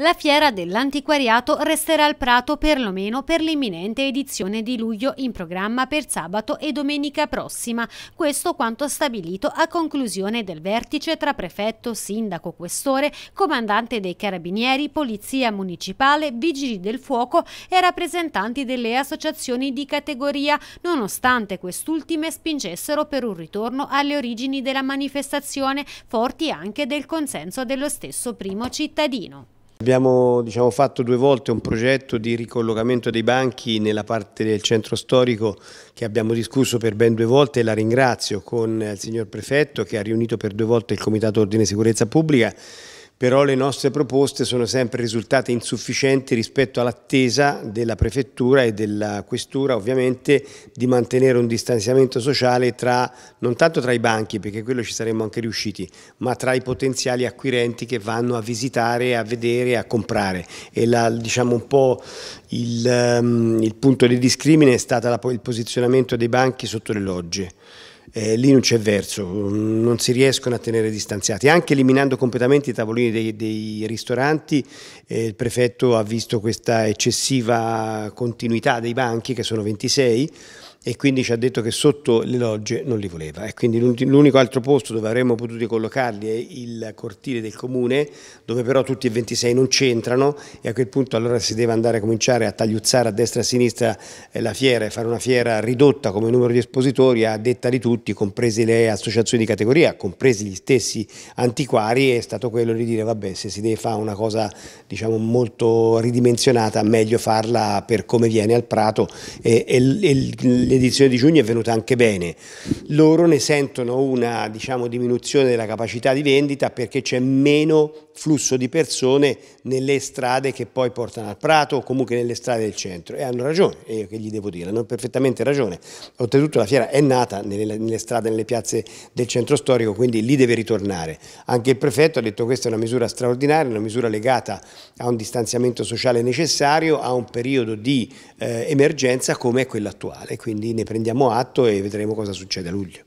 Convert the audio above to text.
La fiera dell'antiquariato resterà al Prato perlomeno per l'imminente edizione di luglio in programma per sabato e domenica prossima. Questo quanto stabilito a conclusione del vertice tra prefetto, sindaco, questore, comandante dei carabinieri, polizia municipale, vigili del fuoco e rappresentanti delle associazioni di categoria, nonostante quest'ultime spingessero per un ritorno alle origini della manifestazione, forti anche del consenso dello stesso primo cittadino. Abbiamo diciamo, fatto due volte un progetto di ricollocamento dei banchi nella parte del centro storico che abbiamo discusso per ben due volte e la ringrazio con il signor Prefetto che ha riunito per due volte il Comitato Ordine e Sicurezza Pubblica però le nostre proposte sono sempre risultate insufficienti rispetto all'attesa della prefettura e della questura ovviamente di mantenere un distanziamento sociale tra, non tanto tra i banchi perché quello ci saremmo anche riusciti ma tra i potenziali acquirenti che vanno a visitare, a vedere, a comprare e la, diciamo un po' il, um, il punto di discrimine è stato la, il posizionamento dei banchi sotto le logge eh, lì non c'è verso, non si riescono a tenere distanziati. Anche eliminando completamente i tavolini dei, dei ristoranti, eh, il prefetto ha visto questa eccessiva continuità dei banchi, che sono 26, e quindi ci ha detto che sotto le logge non li voleva e quindi l'unico altro posto dove avremmo potuto collocarli è il cortile del comune dove però tutti e 26 non c'entrano e a quel punto allora si deve andare a cominciare a tagliuzzare a destra e a sinistra eh, la fiera e fare una fiera ridotta come numero di espositori a detta di tutti compresi le associazioni di categoria compresi gli stessi antiquari è stato quello di dire vabbè se si deve fare una cosa diciamo molto ridimensionata meglio farla per come viene al prato e, e, e l'edizione di giugno è venuta anche bene. Loro ne sentono una diciamo, diminuzione della capacità di vendita perché c'è meno flusso di persone nelle strade che poi portano al Prato o comunque nelle strade del centro. E hanno ragione, io che gli devo dire, hanno perfettamente ragione. Oltretutto la fiera è nata nelle, nelle strade, nelle piazze del centro storico, quindi lì deve ritornare. Anche il prefetto ha detto che questa è una misura straordinaria, una misura legata a un distanziamento sociale necessario, a un periodo di eh, emergenza come quello attuale. Quindi quindi ne prendiamo atto e vedremo cosa succede a luglio.